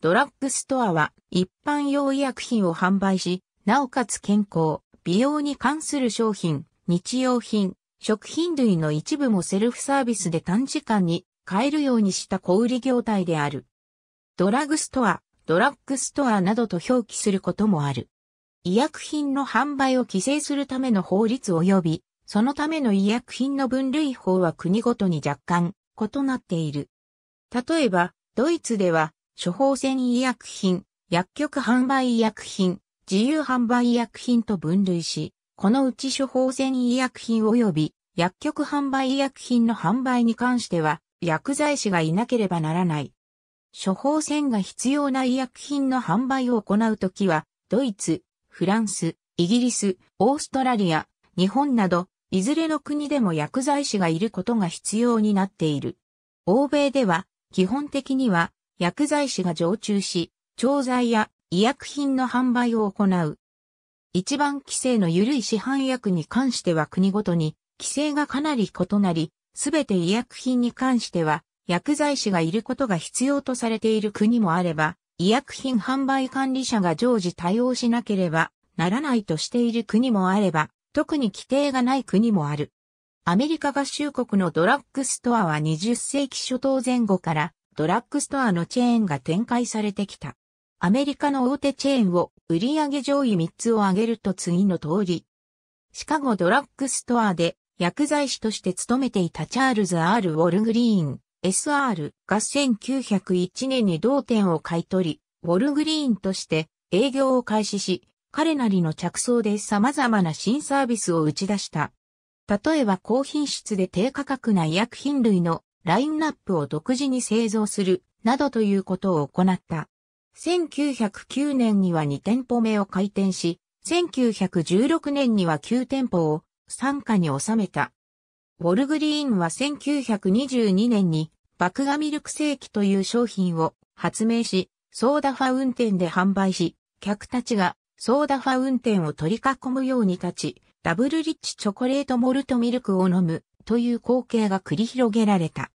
ドラッグストアは一般用医薬品を販売し、なおかつ健康、美容に関する商品、日用品、食品類の一部もセルフサービスで短時間に買えるようにした小売業態である。ドラッグストア、ドラッグストアなどと表記することもある。医薬品の販売を規制するための法律及び、そのための医薬品の分類法は国ごとに若干異なっている。例えば、ドイツでは処方箋医薬品、薬局販売医薬品、自由販売医薬品と分類し、このうち処方箋医薬品及び薬局販売医薬品の販売に関しては、薬剤師がいなければならない。処方箋が必要な医薬品の販売を行うときは、ドイツ、フランス、イギリス、オーストラリア、日本など、いずれの国でも薬剤師がいることが必要になっている。欧米では、基本的には、薬剤師が常駐し、調剤や医薬品の販売を行う。一番規制の緩い市販薬に関しては国ごとに規制がかなり異なり、すべて医薬品に関しては薬剤師がいることが必要とされている国もあれば、医薬品販売管理者が常時対応しなければならないとしている国もあれば、特に規定がない国もある。アメリカ合衆国のドラッグストアは20世紀初頭前後からドラッグストアのチェーンが展開されてきた。アメリカの大手チェーンを売上上位3つを挙げると次の通り。シカゴドラッグストアで薬剤師として勤めていたチャールズ・ R・ ウォルグリーン、SR が1901年に同店を買い取り、ウォルグリーンとして営業を開始し、彼なりの着想で様々な新サービスを打ち出した。例えば高品質で低価格な医薬品類のラインナップを独自に製造する、などということを行った。1909年には2店舗目を開店し、1916年には9店舗を参加に収めた。ウォルグリーンは1922年にバクガミルク世紀という商品を発明し、ソーダファウンテンで販売し、客たちがソーダファウンテンを取り囲むように立ち、ダブルリッチチョコレートモルトミルクを飲むという光景が繰り広げられた。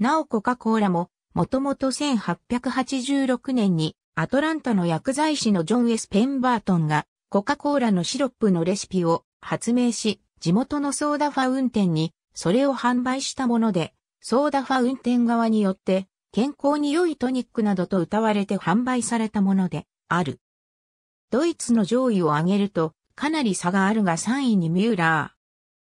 なおコカ・コーラも、もともと1886年にアトランタの薬剤師のジョン・エスペンバートンがコカ・コーラのシロップのレシピを発明し、地元のソーダファウンテンにそれを販売したもので、ソーダファウンテン側によって健康に良いトニックなどと歌われて販売されたものである。ドイツの上位を挙げるとかなり差があるが3位にミューラ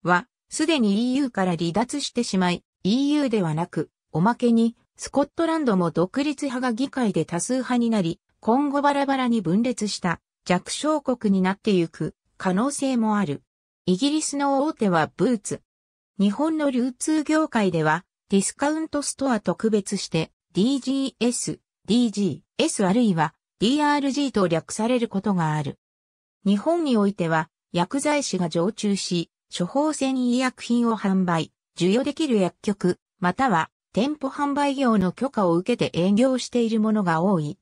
ーはすでに EU から離脱してしまい、EU ではなく、おまけに、スコットランドも独立派が議会で多数派になり、今後バラバラに分裂した弱小国になってゆく可能性もある。イギリスの大手はブーツ。日本の流通業界では、ディスカウントストアと区別して DGS、DGS あるいは DRG と略されることがある。日本においては薬剤師が常駐し、処方箋医薬品を販売、受与できる薬局、または店舗販売業の許可を受けて営業しているものが多い。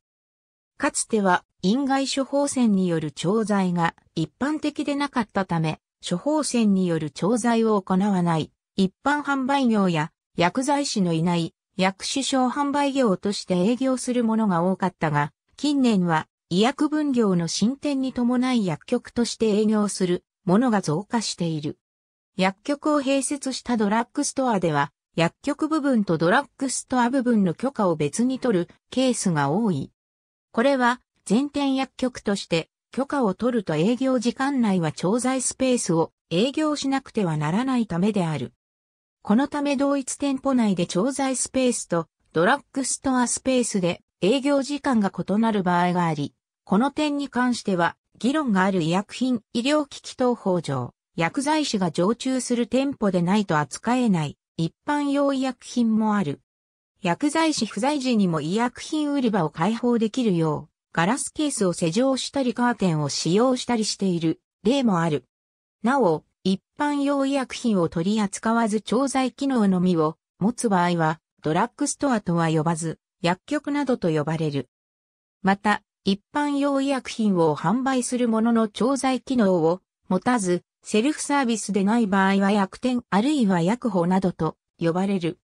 かつては、院外処方箋による調剤が一般的でなかったため、処方箋による調剤を行わない一般販売業や薬剤師のいない薬種商販売業として営業するものが多かったが、近年は医薬分業の進展に伴い薬局として営業するものが増加している。薬局を併設したドラッグストアでは、薬局部分とドラッグストア部分の許可を別に取るケースが多い。これは、全店薬局として、許可を取ると営業時間内は調剤スペースを営業しなくてはならないためである。このため同一店舗内で調剤スペースとドラッグストアスペースで営業時間が異なる場合があり、この点に関しては議論がある医薬品医療機器等法上、薬剤師が常駐する店舗でないと扱えない一般用医薬品もある。薬剤師不在時にも医薬品売り場を開放できるよう、ガラスケースを施錠したりカーテンを使用したりしている例もある。なお、一般用医薬品を取り扱わず調剤機能のみを持つ場合は、ドラッグストアとは呼ばず、薬局などと呼ばれる。また、一般用医薬品を販売するものの調剤機能を持たず、セルフサービスでない場合は薬店あるいは薬法などと呼ばれる。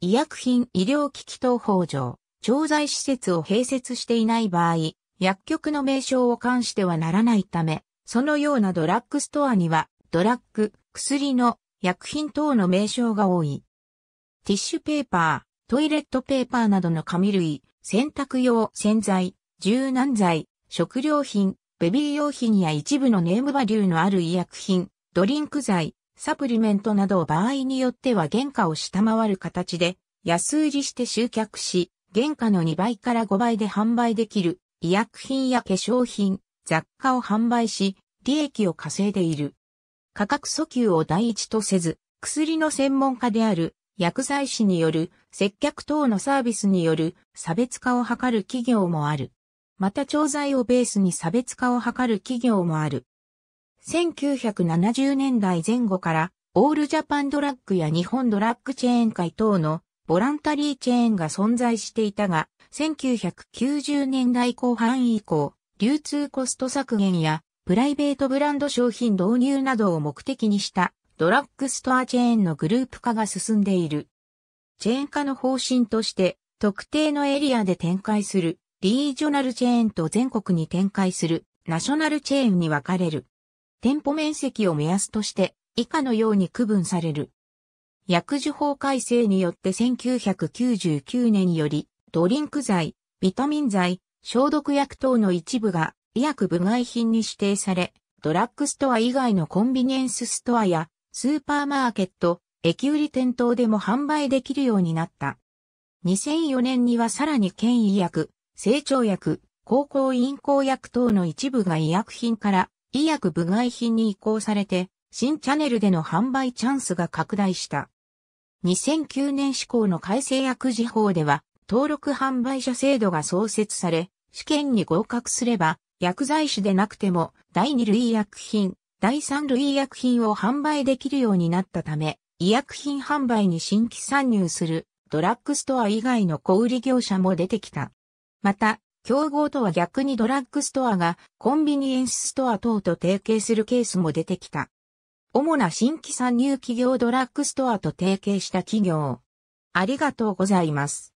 医薬品医療機器等法上、調剤施設を併設していない場合、薬局の名称を関してはならないため、そのようなドラッグストアには、ドラッグ、薬の、薬品等の名称が多い。ティッシュペーパー、トイレットペーパーなどの紙類、洗濯用洗剤、柔軟剤、食料品、ベビー用品や一部のネームバリューのある医薬品、ドリンク剤、サプリメントなどを場合によっては原価を下回る形で安売りして集客し、原価の2倍から5倍で販売できる医薬品や化粧品、雑貨を販売し、利益を稼いでいる。価格訴求を第一とせず、薬の専門家である薬剤師による接客等のサービスによる差別化を図る企業もある。また調剤をベースに差別化を図る企業もある。1970年代前後から、オールジャパンドラッグや日本ドラッグチェーン会等のボランタリーチェーンが存在していたが、1990年代後半以降、流通コスト削減やプライベートブランド商品導入などを目的にしたドラッグストアチェーンのグループ化が進んでいる。チェーン化の方針として特定のエリアで展開するリージョナルチェーンと全国に展開するナショナルチェーンに分かれる。店舗面積を目安として以下のように区分される。薬事法改正によって1999年よりドリンク剤、ビタミン剤、消毒薬等の一部が医薬部外品に指定され、ドラッグストア以外のコンビニエンスストアやスーパーマーケット、駅売り店頭でも販売できるようになった。2004年にはさらに県医薬、成長薬、高校院抗薬等の一部が医薬品から医薬部外品に移行されて、新チャネルでの販売チャンスが拡大した。2009年施行の改正薬事法では、登録販売者制度が創設され、試験に合格すれば、薬剤師でなくても、第2類医薬品、第3類医薬品を販売できるようになったため、医薬品販売に新規参入する、ドラッグストア以外の小売業者も出てきた。また、競合とは逆にドラッグストアがコンビニエンスストア等と提携するケースも出てきた。主な新規参入企業ドラッグストアと提携した企業。ありがとうございます。